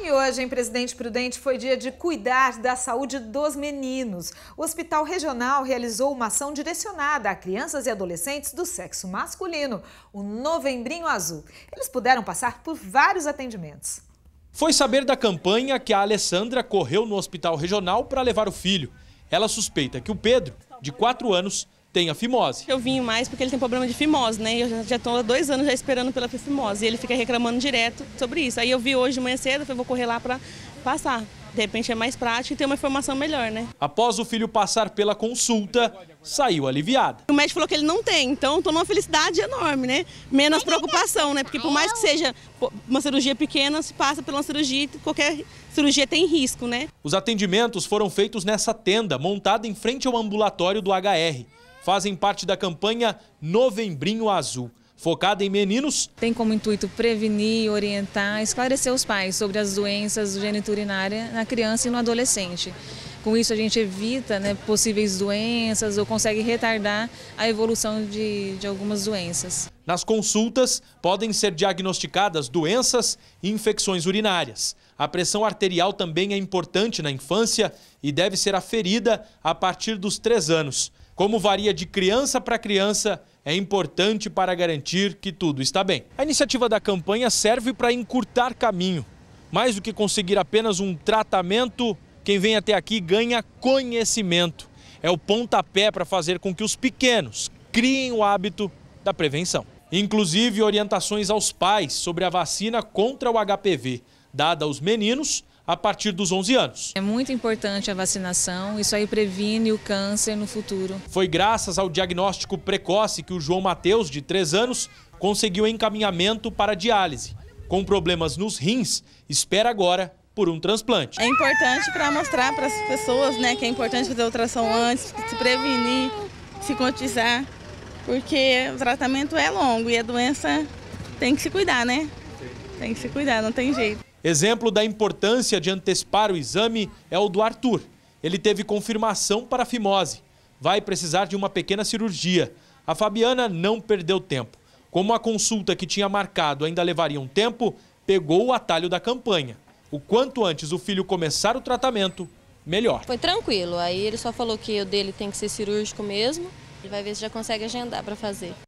E hoje, em Presidente Prudente, foi dia de cuidar da saúde dos meninos. O Hospital Regional realizou uma ação direcionada a crianças e adolescentes do sexo masculino, o Novembrinho Azul. Eles puderam passar por vários atendimentos. Foi saber da campanha que a Alessandra correu no Hospital Regional para levar o filho. Ela suspeita que o Pedro, de 4 anos, tem a fimose. Eu vim mais porque ele tem problema de fimose, né? Eu já estou há dois anos já esperando pela fimose e ele fica reclamando direto sobre isso. Aí eu vi hoje de manhã cedo, eu vou correr lá para passar. De repente é mais prático e tem uma informação melhor, né? Após o filho passar pela consulta, saiu aliviada. O médico falou que ele não tem, então estou numa felicidade enorme, né? Menos preocupação, né? Porque por mais que seja uma cirurgia pequena, se passa pela cirurgia e qualquer cirurgia tem risco, né? Os atendimentos foram feitos nessa tenda, montada em frente ao ambulatório do HR fazem parte da campanha Novembrinho Azul focada em meninos. Tem como intuito prevenir, orientar, esclarecer os pais sobre as doenças do na criança e no adolescente. Com isso a gente evita né, possíveis doenças ou consegue retardar a evolução de, de algumas doenças. Nas consultas, podem ser diagnosticadas doenças e infecções urinárias. A pressão arterial também é importante na infância e deve ser aferida a partir dos três anos. Como varia de criança para criança, é importante para garantir que tudo está bem. A iniciativa da campanha serve para encurtar caminho. Mais do que conseguir apenas um tratamento, quem vem até aqui ganha conhecimento. É o pontapé para fazer com que os pequenos criem o hábito da prevenção. Inclusive orientações aos pais sobre a vacina contra o HPV, dada aos meninos a partir dos 11 anos. É muito importante a vacinação, isso aí previne o câncer no futuro. Foi graças ao diagnóstico precoce que o João Mateus, de 3 anos, conseguiu encaminhamento para diálise. Com problemas nos rins, espera agora por um transplante. É importante para mostrar para as pessoas né, que é importante fazer ultrassom antes, se prevenir, se cotizar, porque o tratamento é longo e a doença tem que se cuidar, né? Tem que se cuidar, não tem jeito. Exemplo da importância de antecipar o exame é o do Arthur. Ele teve confirmação para fimose. Vai precisar de uma pequena cirurgia. A Fabiana não perdeu tempo. Como a consulta que tinha marcado ainda levaria um tempo, pegou o atalho da campanha. O quanto antes o filho começar o tratamento, melhor. Foi tranquilo. Aí ele só falou que o dele tem que ser cirúrgico mesmo. Ele vai ver se já consegue agendar para fazer.